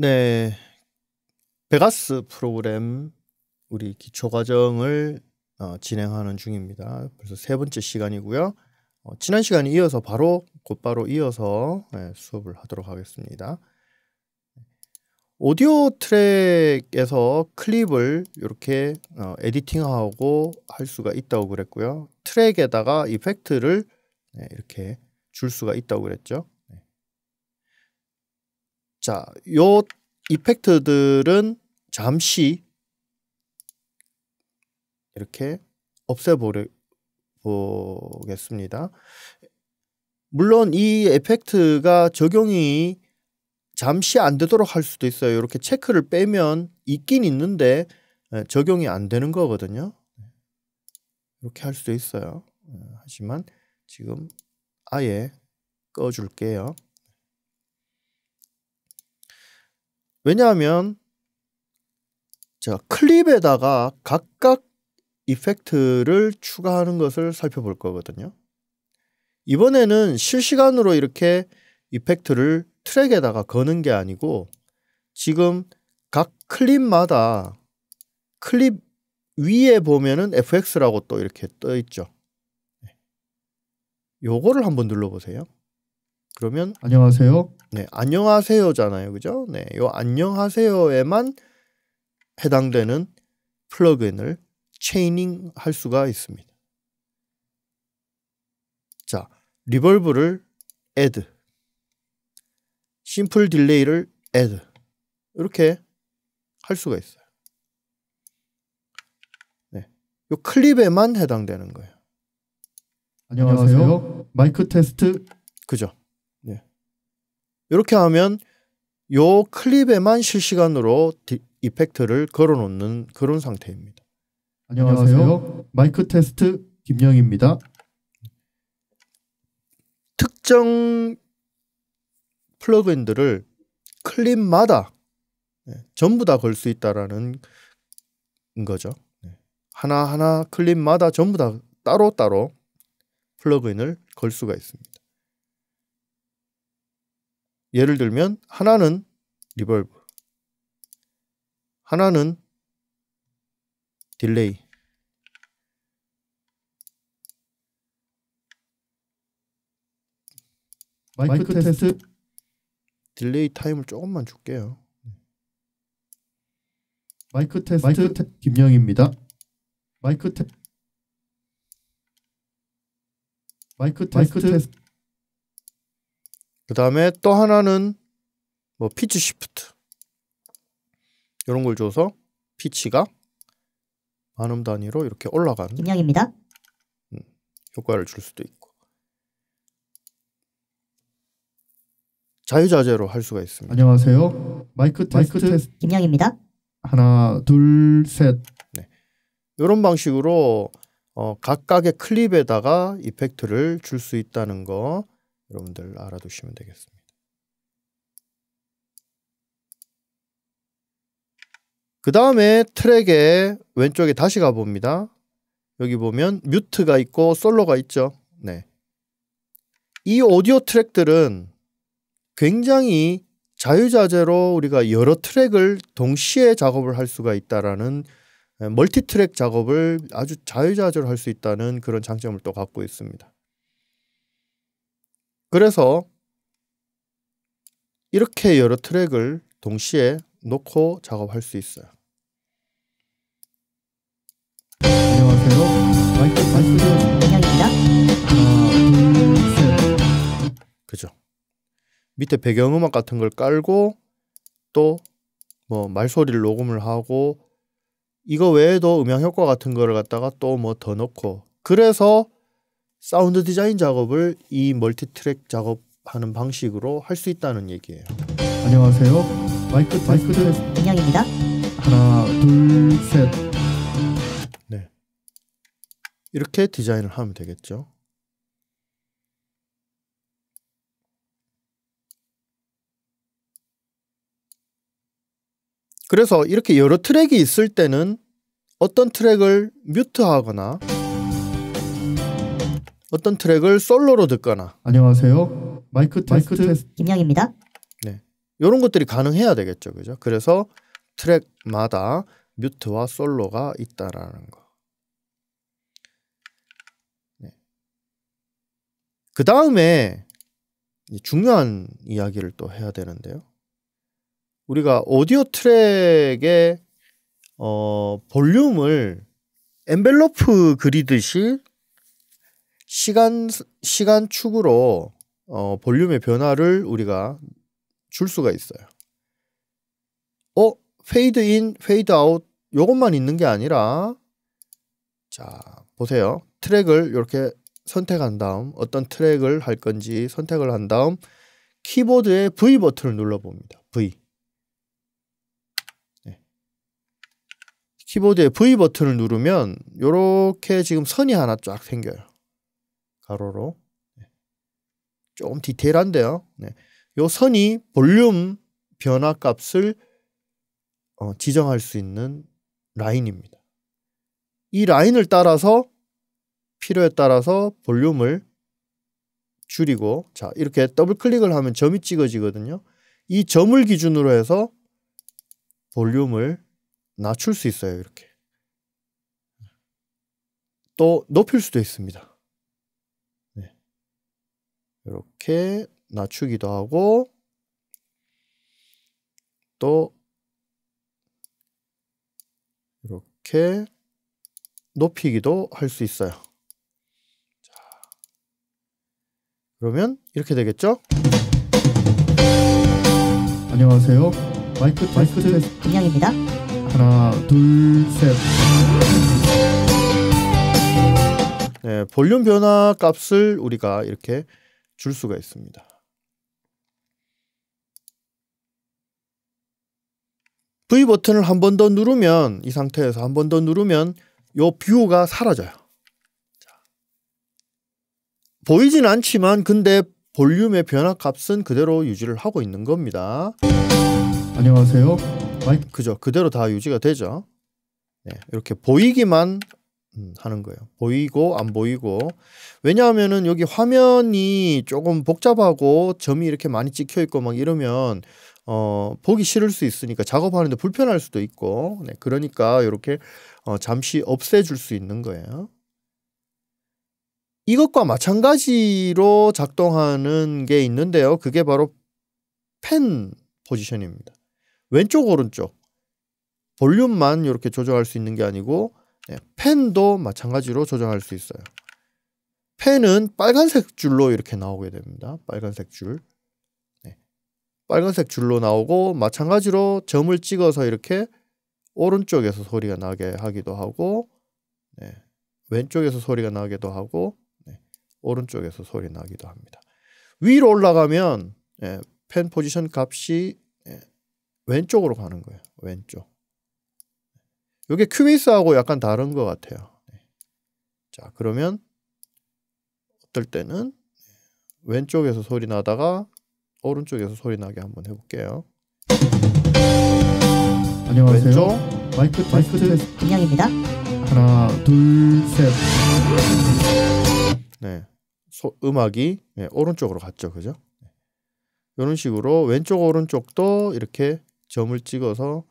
네. 베가스 프로그램 우리 기초 과정을 어, 진행하는 중입니다. 벌써 세 번째 시간이고요. 어, 지난 시간에 이어서 바로 곧바로 이어서 네, 수업을 하도록 하겠습니다. 오디오 트랙에서 클립을 이렇게 어, 에디팅하고 할 수가 있다고 그랬고요. 트랙에다가 이펙트를 네, 이렇게 줄 수가 있다고 그랬죠. 자, 요 이펙트들은 잠시 이렇게 없애보겠습니다. 물론 이이펙트가 적용이 잠시 안 되도록 할 수도 있어요. 이렇게 체크를 빼면 있긴 있는데 예, 적용이 안 되는 거거든요. 이렇게 할 수도 있어요. 예, 하지만 지금 아예 꺼줄게요. 왜냐하면 자 클립에다가 각각 이펙트를 추가하는 것을 살펴볼 거거든요. 이번에는 실시간으로 이렇게 이펙트를 트랙에다가 거는 게 아니고 지금 각 클립마다 클립 위에 보면은 fx라고 또 이렇게 떠 있죠. 네. 요거를 한번 눌러보세요. 그러면 안녕하세요. 네, 안녕하세요잖아요. 그죠? 네, 요 안녕하세요에만 해당되는 플러그인을 체이닝 할 수가 있습니다. 자, 리벌브를 a d 심플 딜레이를 a d 이렇게 할 수가 있어요. 네, 요 클립에만 해당되는 거예요. 안녕하세요. 안녕하세요. 마이크 테스트. 그죠. 이렇게 하면 요 클립에만 실시간으로 디, 이펙트를 걸어놓는 그런 상태입니다. 안녕하세요. 마이크 테스트 김영입니다. 특정 플러그인들을 클립마다 네, 전부 다 걸 수 있다라는 거죠. 네. 하나하나 클립마다 전부 다 따로따로 플러그인을 걸 수가 있습니다. 예를 들면 하나는 리벌브 하나는 딜레이 마이크, 마이크 테스트 딜레이 타임을 조금만 줄게요. 마이크 테스트, 마이크 테... 김영입니다. 마이크 테 마이크 테스트, 마이크 테스트. 그 다음에 또 하나는 뭐 피치 시프트 이런 걸 줘서 피치가 만음 단위로 이렇게 올라가는 김영입니다. 음, 효과를 줄 수도 있고 자유자재로 할 수가 있습니다. 안녕하세요. 마이크 테스트, 마이크 테스트. 김영입니다. 하나 둘 셋. 네. 이런 방식으로 어, 각각의 클립에다가 이펙트를 줄 수 있다는 거 여러분들 알아두시면 되겠습니다. 그 다음에 트랙의 왼쪽에 다시 가봅니다. 여기 보면 뮤트가 있고 솔로가 있죠. 네. 이 오디오 트랙들은 굉장히 자유자재로 우리가 여러 트랙을 동시에 작업을 할 수가 있다라는 멀티트랙 작업을 아주 자유자재로 할 수 있다는 그런 장점을 또 갖고 있습니다. 그래서 이렇게 여러 트랙을 동시에 놓고 작업할 수 있어요. 안녕하세요. 마이크 안녕입니다. 그죠. 밑에 배경음악 같은 걸 깔고 또 뭐 말소리를 녹음을 하고 이거 외에도 음향 효과 같은 거를 갖다가 또 뭐 더 넣고 그래서 사운드 디자인 작업을 이 멀티트랙 작업하는 방식으로 할 수 있다는 얘기예요. 안녕하세요. 마이크 마이크 인형입니다. 하나 둘 셋. 네. 이렇게 디자인을 하면 되겠죠. 그래서 이렇게 여러 트랙이 있을 때는 어떤 트랙을 뮤트하거나 어떤 트랙을 솔로로 듣거나 안녕하세요 마이크 테스트, 마이크 테스트. 김영입니다. 네, 이런 것들이 가능해야 되겠죠, 그죠? 그래서 트랙마다 뮤트와 솔로가 있다라는 거. 네. 그 다음에 중요한 이야기를 또 해야 되는데요. 우리가 오디오 트랙의 어, 볼륨을 엔벨로프 그리듯이 시간 시간 축으로 어, 볼륨의 변화를 우리가 줄 수가 있어요. 어, 페이드 인, 페이드 아웃 요것만 있는 게 아니라 자, 보세요. 트랙을 이렇게 선택한 다음 어떤 트랙을 할 건지 선택을 한 다음 키보드의 V 버튼을 눌러 봅니다. V. 네. 키보드의 V 버튼을 누르면 이렇게 지금 선이 하나 쫙 생겨요. 가로로 네. 조금 디테일한데요. 네. 요 선이 볼륨 변화 값을 어, 지정할 수 있는 라인입니다. 이 라인을 따라서 필요에 따라서 볼륨을 줄이고 자 이렇게 더블 클릭을 하면 점이 찍어지거든요. 이 점을 기준으로 해서 볼륨을 낮출 수 있어요. 이렇게 또 높일 수도 있습니다. 이렇게 낮추기도 하고 또 이렇게 높이기도 할 수 있어요. 자, 그러면 이렇게 되겠죠? 안녕하세요. 마이크 네, 마이크 테스트 김영입니다. 하나 둘 셋. 네, 볼륨 변화 값을 우리가 이렇게 줄 수가 있습니다. V 버튼을 한 번 더 누르면 이 상태에서 한 번 더 누르면 요 뷰가 사라져요. 보이진 않지만 근데 볼륨의 변화값은 그대로 유지를 하고 있는 겁니다. 안녕하세요. 마이크 그죠 그대로 다 유지가 되죠. 네, 이렇게 보이기만 음, 하는 거예요. 보이고 안 보이고 왜냐하면은 여기 화면이 조금 복잡하고 점이 이렇게 많이 찍혀 있고 막 이러면 어 보기 싫을 수 있으니까 작업하는데 불편할 수도 있고 네, 그러니까 이렇게 어, 잠시 없애줄 수 있는 거예요. 이것과 마찬가지로 작동하는 게 있는데요. 그게 바로 펜 포지션입니다. 왼쪽 오른쪽 볼륨만 이렇게 조절할 수 있는 게 아니고 네, 펜도 마찬가지로 조정할 수 있어요. 펜은 빨간색 줄로 이렇게 나오게 됩니다. 빨간색 줄. 네, 빨간색 줄로 나오고 마찬가지로 점을 찍어서 이렇게 오른쪽에서 소리가 나게 하기도 하고 네, 왼쪽에서 소리가 나기도 하고 네, 오른쪽에서 소리 나기도 합니다. 위로 올라가면 네, 펜 포지션 값이 네, 왼쪽으로 가는 거예요. 왼쪽. 이게 큐비스하고 약간 다른 것 같아요. 네. 자, 그러면 어떨 때는 왼쪽에서 소리 나다가 오른쪽에서 소리 나게 한번 해볼게요. 안녕하세요. 왼쪽 마이크 마이크 테스트 김영입니다. 하나 둘 셋. 네, 소, 음악이 네, 오른쪽으로 갔죠, 그죠? 이런 네. 식으로 왼쪽 오른쪽도 이렇게 점을 찍어서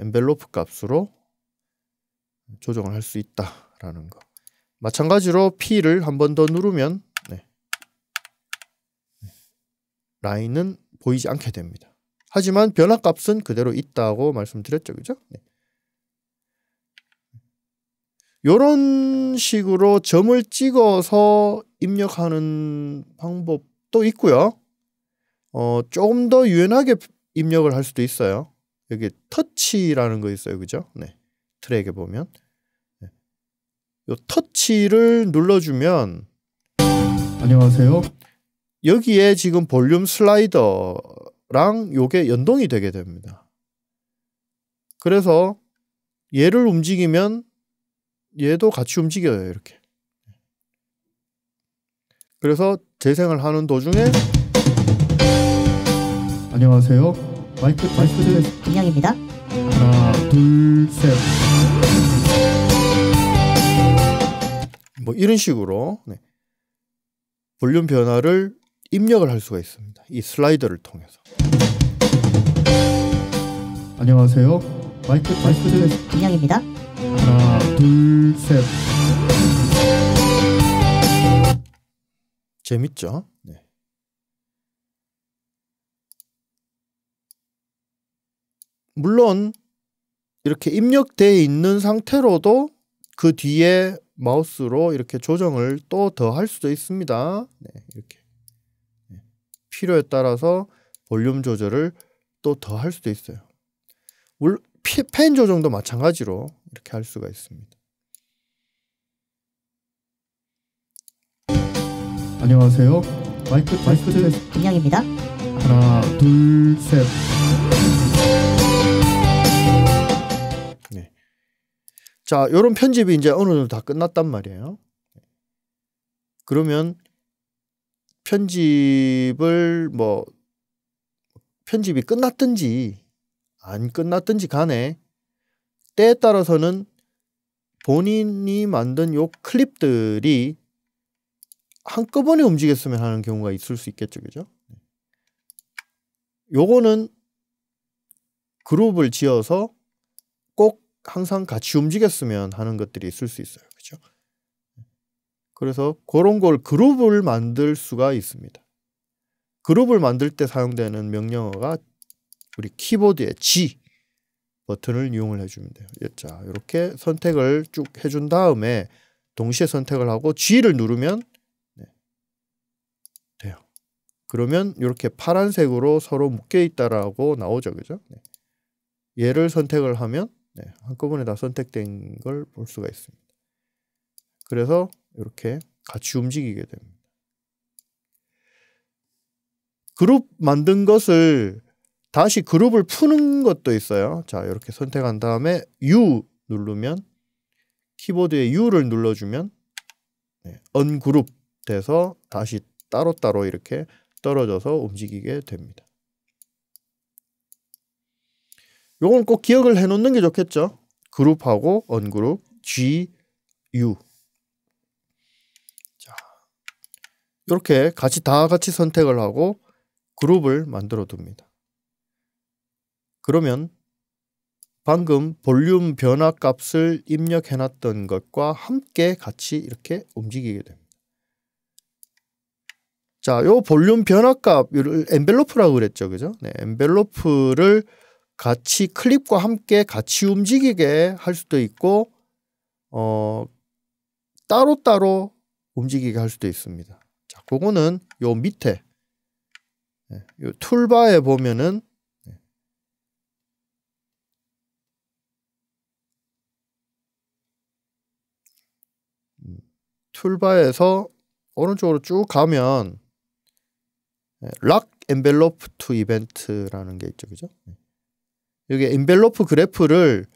엔벨로프 값으로 조정을 할 수 있다라는 거. 마찬가지로 P를 한 번 더 누르면 네. 라인은 보이지 않게 됩니다. 하지만 변화값은 그대로 있다고 말씀드렸죠. 그죠? 네. 요런 식으로 점을 찍어서 입력하는 방법도 있고요. 어, 조금 더 유연하게 입력을 할 수도 있어요. 여기 터치라는 거 있어요. 그죠? 네. 트랙에 보면 네. 요 터치를 눌러주면 안녕하세요. 여기에 지금 볼륨 슬라이더랑 요게 연동이 되게 됩니다. 그래서 얘를 움직이면 얘도 같이 움직여요. 이렇게. 그래서 재생을 하는 도중에 안녕하세요. 마이크 마이크 셋. 안녕입니다. 하나 둘 셋. 뭐 이런 식으로 네. 볼륨 변화를 입력을 할 수가 있습니다. 이 슬라이더를 통해서. 안녕하세요. 마이크 마이크 셋. 안녕입니다. 하나 둘 셋. 재밌죠? 네. 물론 이렇게 입력되어 있는 상태로도 그 뒤에 마우스로 이렇게 조정을 또 더 할 수도 있습니다. 네, 이렇게 네, 필요에 따라서 볼륨 조절을 또 더 할 수도 있어요. 펜 조정도 마찬가지로 이렇게 할 수가 있습니다. 안녕하세요. 마이크 마이크 음, 테스트. 김영입니다. 하나, 둘, 셋. 자, 요런 편집이 이제 어느 정도 다 끝났단 말이에요. 그러면 편집을 뭐 편집이 끝났든지 안 끝났든지 간에 때에 따라서는 본인이 만든 요 클립들이 한꺼번에 움직였으면 하는 경우가 있을 수 있겠죠. 그죠? 요거는 그룹을 지어서 항상 같이 움직였으면 하는 것들이 있을 수 있어요. 그렇죠? 그래서 그런 걸 그룹을 만들 수가 있습니다. 그룹을 만들 때 사용되는 명령어가 우리 키보드의 G 버튼을 이용을 해주면 돼요. 자, 이렇게 선택을 쭉 해준 다음에 동시에 선택을 하고 G를 누르면 네, 돼요. 그러면 이렇게 파란색으로 서로 묶여 있다라고 나오죠, 그죠? 네. 얘를 선택을 하면 네, 한꺼번에 다 선택된 걸 볼 수가 있습니다. 그래서 이렇게 같이 움직이게 됩니다. 그룹 만든 것을 다시 그룹을 푸는 것도 있어요. 자, 이렇게 선택한 다음에 U 누르면 키보드에 U를 눌러주면 네, 언그룹 돼서 다시 따로따로 이렇게 떨어져서 움직이게 됩니다. 요건 꼭 기억을 해놓는 게 좋겠죠. 그룹하고 언그룹 G, U 자, 이렇게 같이 다 같이 선택을 하고 그룹을 만들어 둡니다. 그러면 방금 볼륨 변화 값을 입력해 놨던 것과 함께 같이 이렇게 움직이게 됩니다. 자, 요 볼륨 변화 값을 엔벨로프라고 그랬죠. 그죠? 네, 엔벨로프를 같이 클립과 함께 같이 움직이게 할 수도 있고 어 따로따로 움직이게 할 수도 있습니다. 자, 그거는 요 밑에 예, 요 툴바에 보면은 예. 음, 툴바에서 오른쪽으로 쭉 가면 예, 락엔벨로투 이벤트라는 게 있죠. 그죠? 여기 인벨로프 그래프를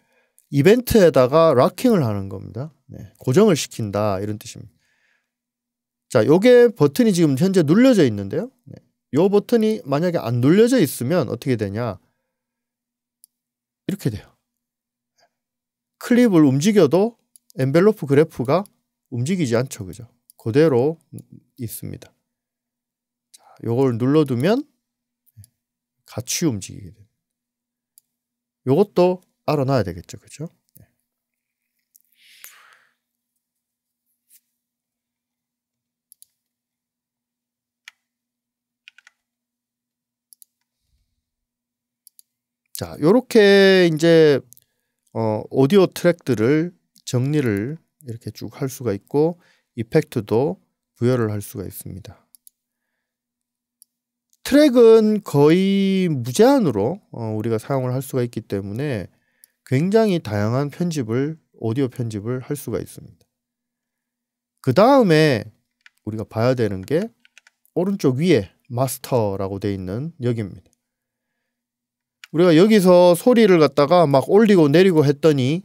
이벤트에다가 락킹을 하는 겁니다. 네. 고정을 시킨다 이런 뜻입니다. 자, 요게 버튼이 지금 현재 눌려져 있는데요. 네. 요 버튼이 만약에 안 눌려져 있으면 어떻게 되냐? 이렇게 돼요. 클립을 움직여도 엔벨로프 그래프가 움직이지 않죠. 그죠? 그대로 있습니다. 자, 요걸 눌러두면 같이 움직이게 됩니다. 요것도 알아놔야 되겠죠. 그죠? 네. 자, 요렇게 이제 어, 오디오 트랙들을 정리를 이렇게 쭉 할 수가 있고 이펙트도 부여를 할 수가 있습니다. 트랙은 거의 무제한으로 어, 우리가 사용을 할 수가 있기 때문에 굉장히 다양한 편집을 오디오 편집을 할 수가 있습니다. 그 다음에 우리가 봐야 되는 게 오른쪽 위에 마스터라고 돼 있는 여기입니다. 우리가 여기서 소리를 갖다가 막 올리고 내리고 했더니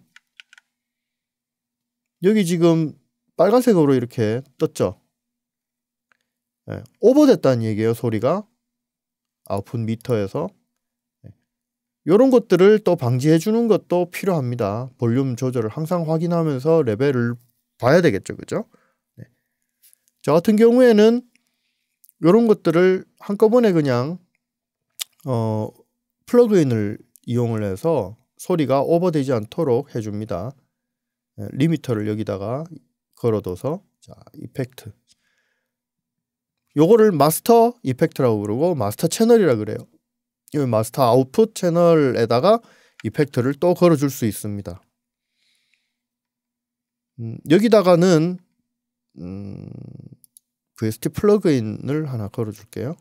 여기 지금 빨간색으로 이렇게 떴죠. 네, 오버됐다는 얘기예요 소리가 아웃풋 미터에서 이런 네. 것들을 또 방지해 주는 것도 필요합니다. 볼륨 조절을 항상 확인하면서 레벨을 봐야 되겠죠. 그죠? 네. 저 같은 경우에는 이런 것들을 한꺼번에 그냥 어, 플러그인을 이용을 해서 소리가 오버되지 않도록 해줍니다. 네, 리미터를 여기다가 걸어둬서 자 이펙트 요거를 마스터 이펙트라고 부르고 마스터 채널이라 그래요. 이 마스터 아웃풋 채널에다가 이펙트를 또 걸어줄 수 있습니다. 음, 여기다가는 음, VST 플러그인을 하나 걸어줄게요.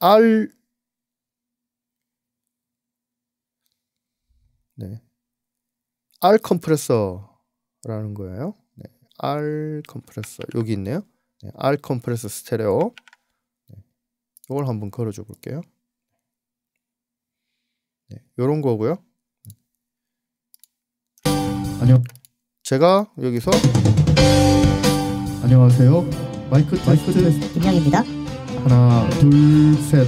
R 네. R 컴프레서라는 거예요. R 컴프레서 여기 있네요. 네, R 컴프레서 스테레오 네, 이걸 한번 걸어줘 볼게요. 네, 요런 거고요. 네. 안녕. 제가 여기서 안녕하세요. 마이크 마이크 테스 김영입니다. 하나, 둘, 셋.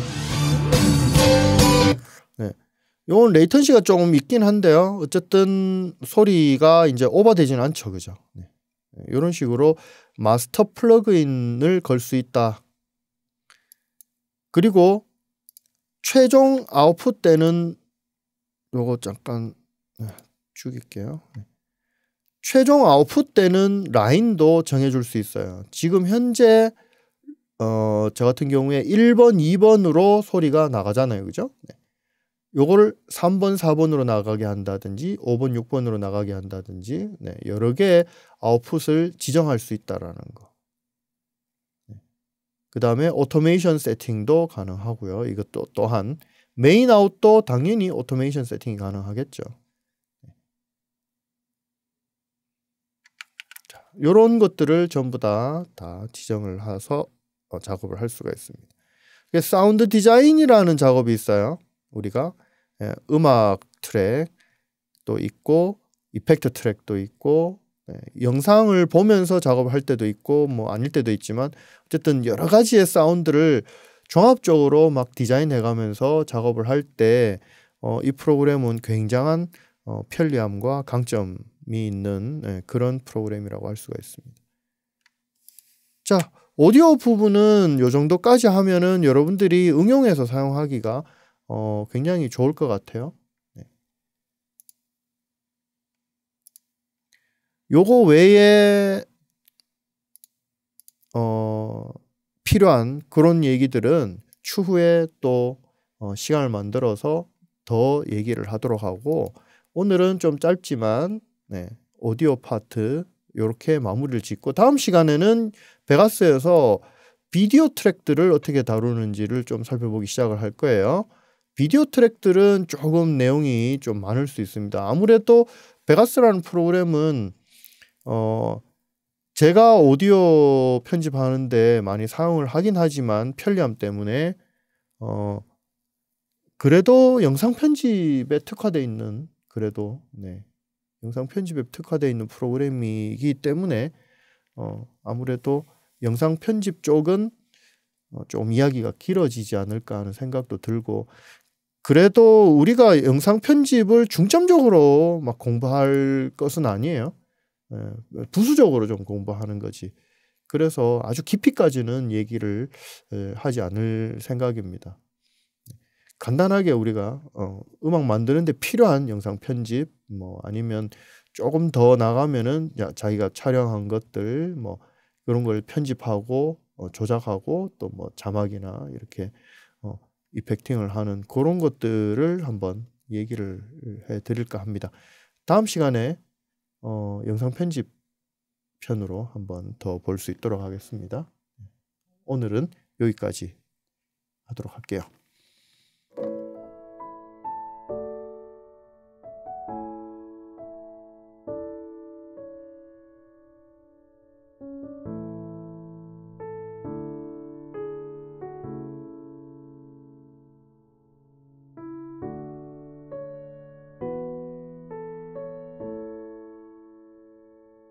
네. 요건 레이턴시가 조금 있긴 한데요. 어쨌든 소리가 이제 오버되진 않죠. 그죠? 네. 이런 식으로 마스터 플러그인을 걸 수 있다. 그리고 최종 아웃풋 때는 요거 잠깐 네, 죽일게요. 네. 최종 아웃풋 때는 라인도 정해줄 수 있어요. 지금 현재 어, 저 같은 경우에 1번, 2번으로 소리가 나가잖아요. 그죠? 네. 요거를 3번, 4번으로 나가게 한다든지 5번, 6번으로 나가게 한다든지 네, 여러 개의 아웃풋을 지정할 수 있다라는 거. 그 다음에 오토메이션 세팅도 가능하고요. 이것도 또한 메인 아웃도 당연히 오토메이션 세팅이 가능하겠죠. 이런 네. 것들을 전부 다, 다 지정을 해서 어, 작업을 할 수가 있습니다. 사운드 디자인이라는 작업이 있어요. 우리가 예, 음악 트랙도 있고 이펙트 트랙도 있고 예, 영상을 보면서 작업할 을 때도 있고 뭐 아닐 때도 있지만 어쨌든 여러 가지의 사운드를 종합적으로 막 디자인해 가면서 작업을 할 때이 어, 프로그램은 굉장한 어, 편리함과 강점이 있는 예, 그런 프로그램이라고 할 수가 있습니다. 자, 오디오 부분은 요 정도까지 하면은 여러분들이 응용해서 사용하기가 어, 굉장히 좋을 것 같아요. 네. 요거 외에 어, 필요한 그런 얘기들은 추후에 또 어, 시간을 만들어서 더 얘기를 하도록 하고 오늘은 좀 짧지만 네, 오디오 파트 이렇게 마무리를 짓고 다음 시간에는 베가스에서 비디오 트랙들을 어떻게 다루는지를 좀 살펴보기 시작을 할 거예요. 비디오 트랙들은 조금 내용이 좀 많을 수 있습니다. 아무래도 베가스라는 프로그램은 어 제가 오디오 편집하는데 많이 사용을 하긴 하지만 편리함 때문에 어 그래도 영상 편집에 특화돼 있는 그래도 네 영상 편집에 특화돼 있는 프로그램이기 때문에 어 아무래도 영상 편집 쪽은 어, 좀 이야기가 길어지지 않을까 하는 생각도 들고 그래도 우리가 영상 편집을 중점적으로 막 공부할 것은 아니에요. 예, 부수적으로 좀 공부하는 거지. 그래서 아주 깊이까지는 얘기를 예, 하지 않을 생각입니다. 간단하게 우리가 어, 음악 만드는데 필요한 영상 편집, 뭐 아니면 조금 더 나가면은 자기가 촬영한 것들 뭐 이런 걸 편집하고 어, 조작하고 또 뭐 자막이나 이렇게 이펙팅을 하는 그런 것들을 한번 얘기를 해 드릴까 합니다. 다음 시간에 어, 영상 편집 편으로 한번 더 볼 수 있도록 하겠습니다. 오늘은 여기까지 하도록 할게요.